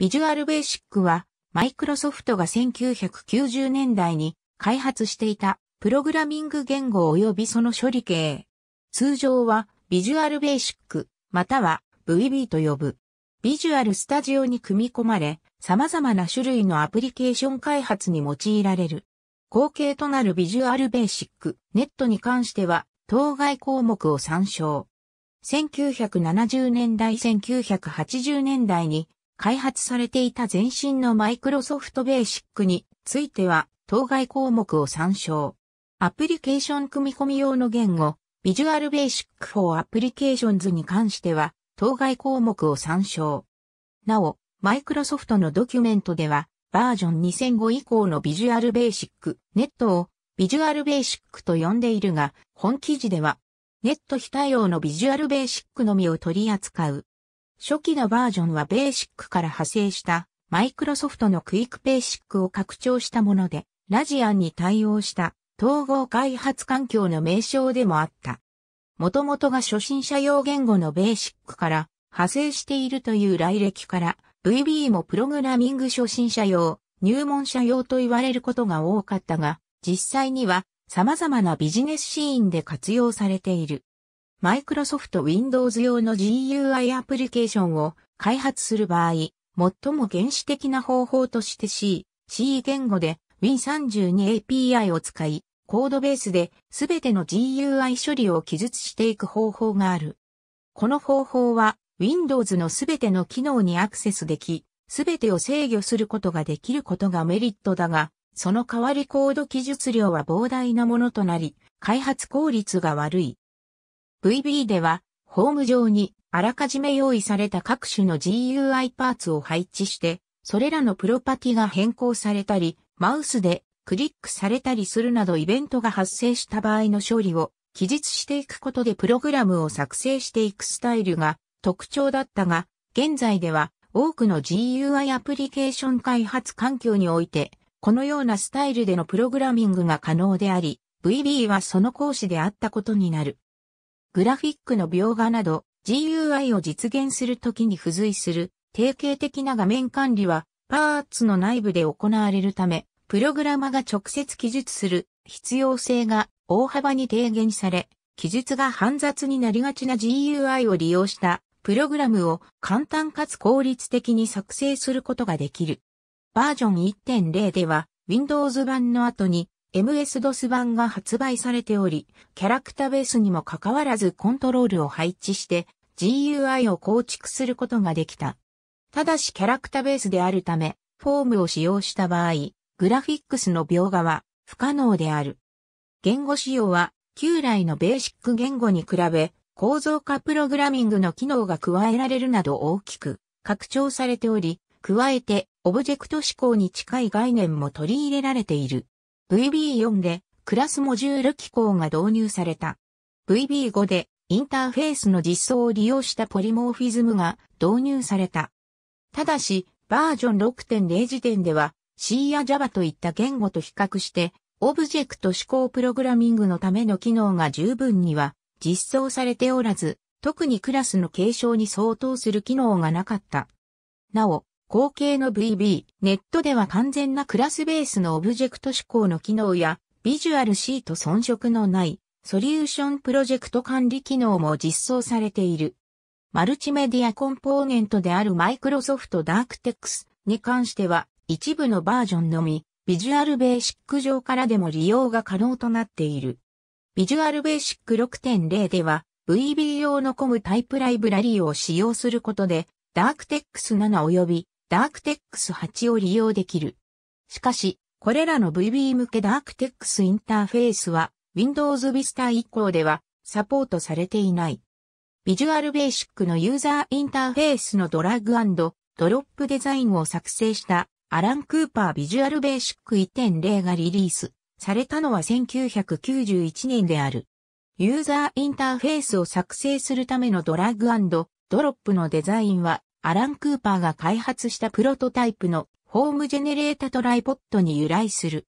ビジュアルベーシックは、マイクロソフトが1990年代に開発していたプログラミング言語及びその処理系。通常はビジュアルベーシック、または VB と呼ぶ。ビジュアルスタジオに組み込まれ、様々な種類のアプリケーション開発に用いられる。後継となるビジュアルベーシック、ネットに関しては、当該項目を参照。1970年代1980年代に開発されていた前身のマイクロソフトベーシックについては、当該項目を参照。アプリケーション組み込み用の言語、ビジュアルベーシック for Applications に関しては、当該項目を参照。なお、マイクロソフトのドキュメントでは、バージョン2005以降のビジュアルベーシック、ネットをビジュアルベーシックと呼んでいるが、本記事では、ネット非対応のビジュアルベーシックのみを取り扱う初期のバージョンはベーシックから派生したマイクロソフトのクイックベーシックを拡張したもので、ラジアンに対応した統合開発環境の名称でもあった。もともとが初心者用言語のベーシックから派生しているという来歴から、VB もプログラミング初心者用、入門者用と言われることが多かったが、実際には様々なビジネスシーンで活用されている。マイクロソフト Windows 用の GUI アプリケーションを開発する場合、最も原始的な方法として C、C 言語で Win32API を使い、コードベースで全ての GUI 処理を記述していく方法がある。この方法は Windows の全ての機能にアクセスでき、全てを制御することができることがメリットだが、その代わりコード記述量は膨大なものとなり、開発効率が悪い。VB では、ホーム上にあらかじめ用意された各種の GUI パーツを配置して、それらのプロパティが変更されたり、マウスでクリックされたりするなどイベントが発生した場合の処理を記述していくことでプログラムを作成していくスタイルが特徴だったが、現在では多くの GUI アプリケーション開発環境において、このようなスタイルでのプログラミングが可能であり、VB はその講師であったことになる。グラフィックの描画など GUI を実現するときに付随する定型的な画面管理はパーツの内部で行われるため、プログラマが直接記述する必要性が大幅に低減され、記述が煩雑になりがちな GUI を利用したプログラムを簡単かつ効率的に作成することができる。バージョン1.0では Windows 版の後に MS-DOS 版が発売されており、キャラクタベースにもかかわらずコントロールを配置して GUI を構築することができた。ただしキャラクタベースであるため、フォームを使用した場合、グラフィックスの描画は不可能である。言語仕様は旧来のベーシック言語に比べ構造化プログラミングの機能が加えられるなど大きく拡張されており、加えてオブジェクト指向に近い概念も取り入れられている。VB4 でクラスモジュール機構が導入された。VB5 でインターフェースの実装を利用したポリモーフィズムが導入された。ただし、バージョン6.0時点では C や Java といった言語と比較して、オブジェクト指向プログラミングのための機能が十分には実装されておらず、特にクラスの継承に相当する機能がなかった。なお、後継の VB、ネットでは完全なクラスベースのオブジェクト指向の機能や、ビジュアルシート遜色のない、ソリューションプロジェクト管理機能も実装されている。マルチメディアコンポーネントであるマイクロソフトダークテックスに関しては、一部のバージョンのみ、ビジュアルベーシック上からでも利用が可能となっている。ビジュアルベーシック6.0では、VB 用のコムタイプライブラリーを使用することで、ダークテックス7及びダークテックス8を利用できる。しかし、これらの VB 向けダークテックスインターフェースは Windows Vista 以降ではサポートされていない。Visual Basic のユーザーインターフェースのドラッグドロップデザインを作成したアラン・クーパー Visual Basic 1.0がリリースされたのは1991年である。ユーザーインターフェースを作成するためのドラッグドロップのデザインはアラン・クーパーが開発したプロトタイプのホームジェネレータトライポットに由来する。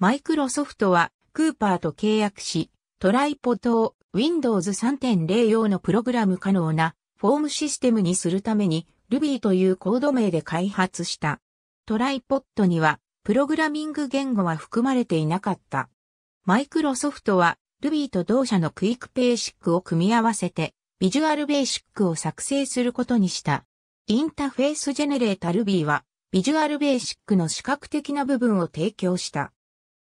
マイクロソフトはクーパーと契約し、トライポトを Windows 3.0用のプログラム可能なフォームシステムにするために Ruby というコード名で開発した。トライポットにはプログラミング言語は含まれていなかった。マイクロソフトは Ruby と同社のクイックベーシックを組み合わせてビジュアルベーシックを作成することにした。インタフェースジェネレータ Ruby は、ビジュアルベーシックの視覚的な部分を提供した。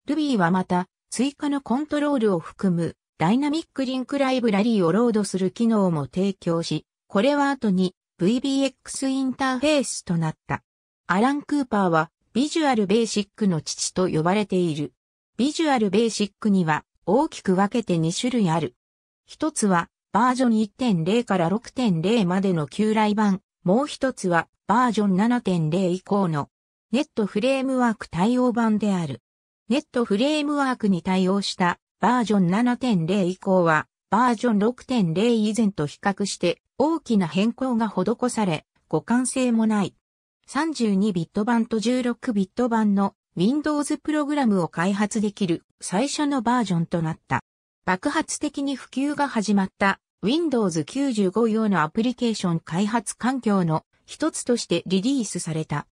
Ruby はまた、追加のコントロールを含む、ダイナミックリンクライブラリーをロードする機能も提供し、これは後に VBX インターフェースとなった。アラン・クーパーは、ビジュアルベーシックの父と呼ばれている。ビジュアルベーシックには、大きく分けて2種類ある。一つは、バージョン1.0から6.0までの旧来版。もう一つはバージョン7.0以降のネットフレームワーク対応版である。ネットフレームワークに対応したバージョン7.0以降はバージョン6.0以前と比較して大きな変更が施され、互換性もない。32ビット版と16ビット版の Windows プログラムを開発できる最初のバージョンとなった。爆発的に普及が始まった Windows 95用のアプリケーション開発環境の一つとしてリリースされた。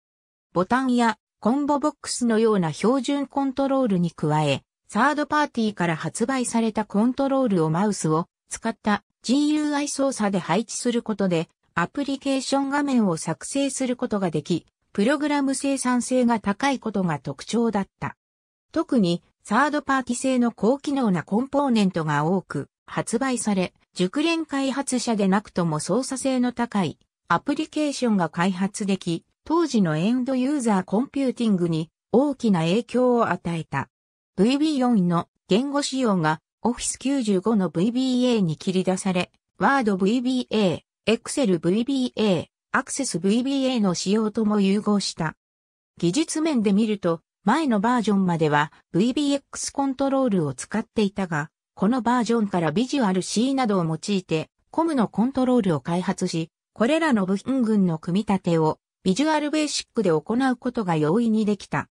ボタンやコンボボックスのような標準コントロールに加え、サードパーティーから発売されたコントロールをマウスを使った GUI 操作で配置することでアプリケーション画面を作成することができ、プログラム生産性が高いことが特徴だった。特にサードパーティ製の高機能なコンポーネントが多く、発売され、熟練開発者でなくとも操作性の高いアプリケーションが開発でき、当時のエンドユーザーコンピューティングに大きな影響を与えた。VB4 の言語仕様が Office 95の VBA に切り出され、Word VBA、Excel VBA、Access VBA の仕様とも融合した。技術面で見ると、前のバージョンまでは VBX コントロールを使っていたが、このバージョンからビジュアル C などを用いて、コムのコントロールを開発し、これらの部品群の組み立てをビジュアルベーシックで行うことが容易にできた。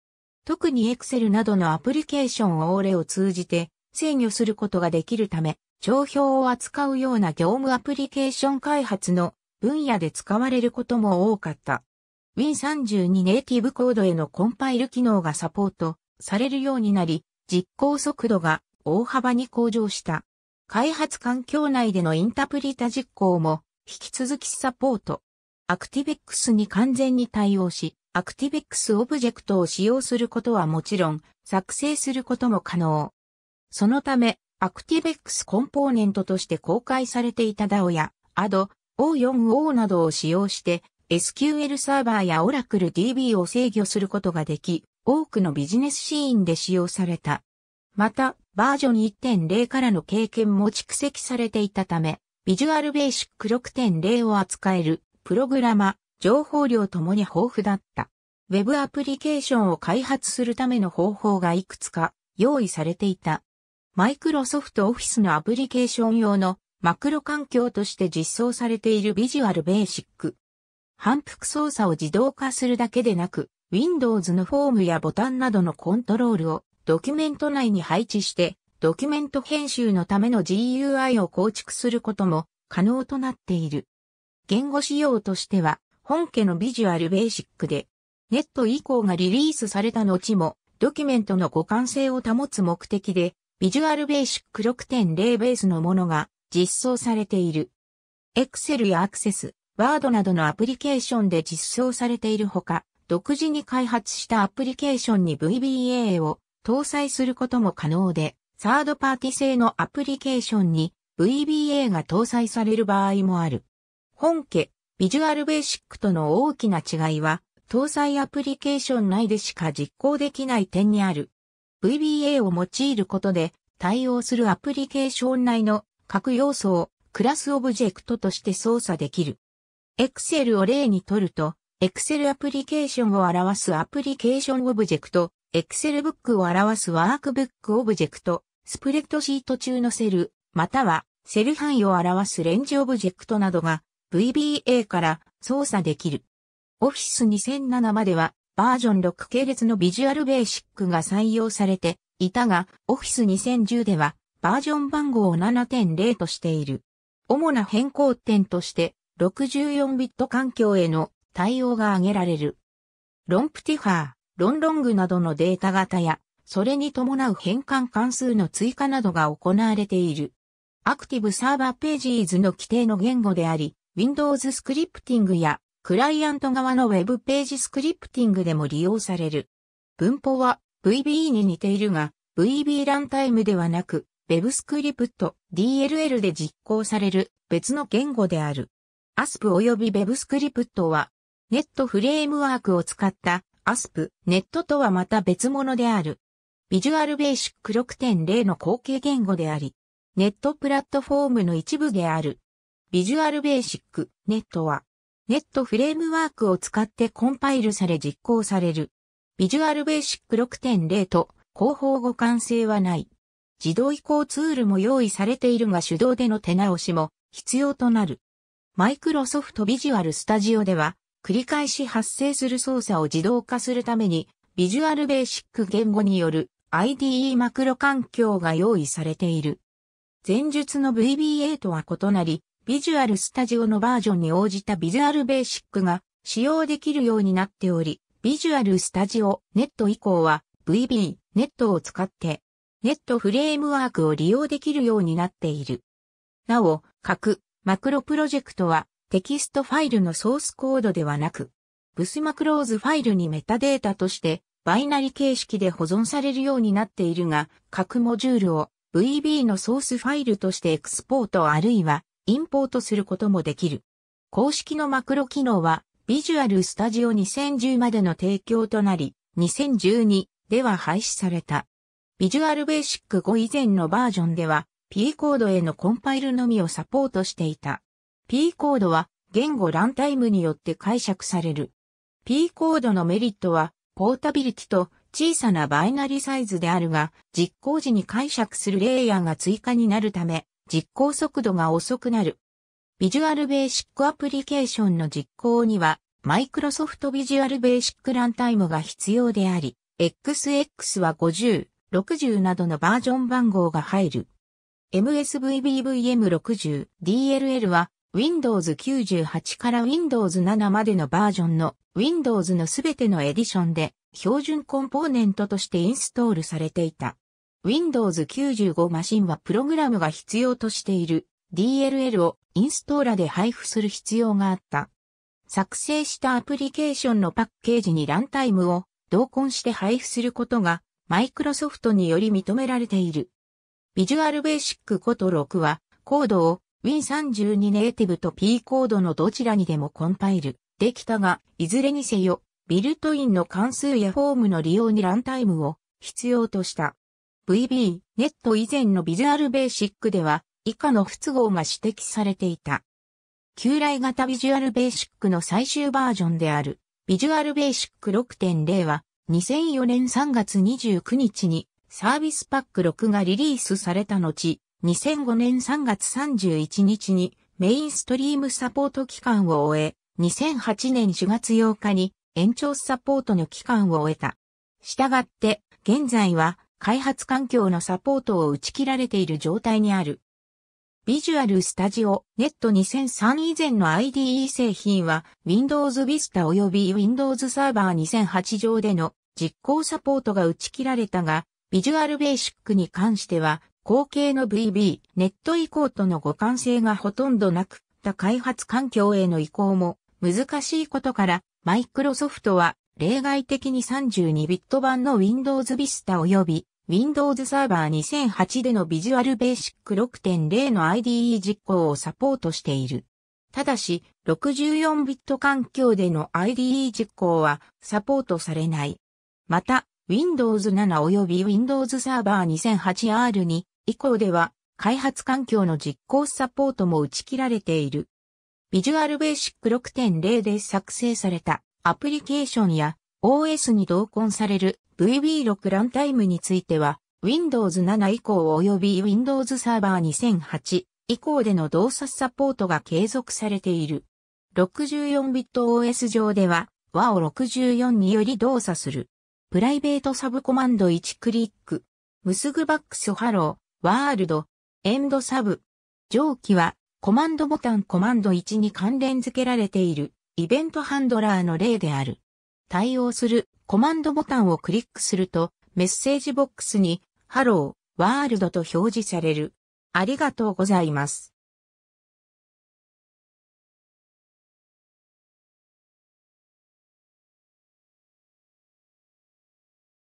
特に Excel などのアプリケーションをオーレを通じて制御することができるため、帳表を扱うような業務アプリケーション開発の分野で使われることも多かった。Win32 ネイティブコードへのコンパイル機能がサポートされるようになり、実行速度が大幅に向上した。開発環境内でのインタプリタ実行も引き続きサポート。ActiveX に完全に対応し、ActiveX オブジェクトを使用することはもちろん、作成することも可能。そのため、ActiveX コンポーネントとして公開されていた DAO や AD、O4O などを使用して、SQL サーバーや Oracle DB を制御することができ、多くのビジネスシーンで使用された。また、バージョン1.0からの経験も蓄積されていたため、ビジュアルベーシック6.0を扱えるプログラマ、情報量ともに豊富だった。ウェブアプリケーションを開発するための方法がいくつか用意されていた。マイクロソフトオフィスのアプリケーション用のマクロ環境として実装されているビジュアルベーシック。反復操作を自動化するだけでなく、Windows のフォームやボタンなどのコントロールをドキュメント内に配置して、ドキュメント編集のための GUI を構築することも可能となっている。言語仕様としては、本家のビジュアルベーシックで、ネット以降がリリースされた後も、ドキュメントの互換性を保つ目的で、ビジュアルベーシック6.0ベースのものが実装されている。Excel や Access、Word などのアプリケーションで実装されているほか、独自に開発したアプリケーションに VBA を搭載することも可能で、サードパーティ製のアプリケーションに VBA が搭載される場合もある。本家、ビジュアルベーシックとの大きな違いは、搭載アプリケーション内でしか実行できない点にある。VBA を用いることで、対応するアプリケーション内の各要素をクラスオブジェクトとして操作できる。Excel を例にとると、Excel アプリケーションを表すアプリケーションオブジェクト、Excel ブックを表すワークブックオブジェクト、スプレッドシート中のセル、またはセル範囲を表すレンジオブジェクトなどが VBA から操作できる。Office 2007まではバージョン6系列のビジュアルベーシックが採用されていたが、Office 2010ではバージョン番号を7.0としている。主な変更点として64ビット環境への対応が挙げられる。ロンプティファー。ロンロングなどのデータ型や、それに伴う変換関数の追加などが行われている。アクティブサーバーページーズの規定の言語であり、Windows スクリプティングやクライアント側の Web ページスクリプティングでも利用される。文法は VB e に似ているが、VB ランタイムではなく、w e b スクリプト DLL で実行される別の言語である。ASP 及び w e b スクリプトは、ネットフレームワークを使ったアスプ、ネットとはまた別物である。ビジュアルベーシック6.0の後継言語であり、ネットプラットフォームの一部である。ビジュアルベーシック、ネットは、ネットフレームワークを使ってコンパイルされ実行される。ビジュアルベーシック6.0と広報互換性はない。自動移行ツールも用意されているが手動での手直しも必要となる。マイクロソフトビジュアルスタジオでは繰り返し発生する操作を自動化するために、ビジュアルベーシック言語による IDE マクロ環境が用意されている。前述の VBA とは異なり、ビジュアルスタジオのバージョンに応じたビジュアルベーシックが使用できるようになっており、ビジュアルスタジオネット以降は VB ネットを使ってネットフレームワークを利用できるようになっている。なお、各マクロプロジェクトはテキストファイルのソースコードではなく、ブスマクローズファイルにメタデータとしてバイナリ形式で保存されるようになっているが、各モジュールを VB のソースファイルとしてエクスポートあるいはインポートすることもできる。公式のマクロ機能は、ビジュアルスタジオ2010までの提供となり、2012では廃止された。ビジュアルベーシック5以前のバージョンでは、P コードへのコンパイルのみをサポートしていた。P コードは言語ランタイムによって解釈される。P コードのメリットは、ポータビリティと小さなバイナリサイズであるが、実行時に解釈するレイヤーが追加になるため、実行速度が遅くなる。ビジュアルベーシックアプリケーションの実行には、マイクロソフトビジュアルベーシックランタイムが必要であり、XX は50、60などのバージョン番号が入る。MSVBVM60、DLL は Windows 98から Windows 7までのバージョンの Windows のすべてのエディションで標準コンポーネントとしてインストールされていた。Windows 95マシンはプログラムが必要としている DLL をインストーラで配布する必要があった。作成したアプリケーションのパッケージにランタイムを同梱して配布することがマイクロソフトにより認められている。ビジュアルベーシックこと6はコードを Win32 ネイティブと P コードのどちらにでもコンパイルできたが、いずれにせよ、ビルトインの関数やフォームの利用にランタイムを必要とした。VB、ネット以前のビジュアルベーシックでは、以下の不都合が指摘されていた。旧来型ビジュアルベーシックの最終バージョンである、ビジュアルベーシック6.0は、2004年3月29日にサービスパック6がリリースされた後、2005年3月31日にメインストリームサポート期間を終え、2008年4月8日に延長サポートの期間を終えた。したがって、現在は開発環境のサポートを打ち切られている状態にある。ビジュアルスタジオネット2003以前の IDE 製品は Windows Vista 及び Windows Server 2008上での実行サポートが打ち切られたが、ビジュアルベーシックに関しては後継の VB、ネット移行との互換性がほとんどなく、他開発環境への移行も難しいことから、マイクロソフトは例外的に32ビット版の Windows Vista 及び Windows Server 2008での Visual Basic 6.0の IDE 実行をサポートしている。ただし、64ビット環境での IDE 実行はサポートされない。また、Windows 7及び Windows Server 2008R に以降では、開発環境の実行サポートも打ち切られている。ビジュアルベーシック6.0で作成されたアプリケーションや OS に同梱される VB6 ランタイムについては、Windows 7以降及び Windows サーバー2008以降での動作サポートが継続されている。64 b i t OS 上では、和を64により動作する。プライベートサブコマンド1クリック。ムスグバックスハロー。ワールド、エンドサブ。上記は、コマンドボタンコマンド1に関連付けられている、イベントハンドラーの例である。対応するコマンドボタンをクリックすると、メッセージボックスに、ハロー、ワールドと表示される。ありがとうございます。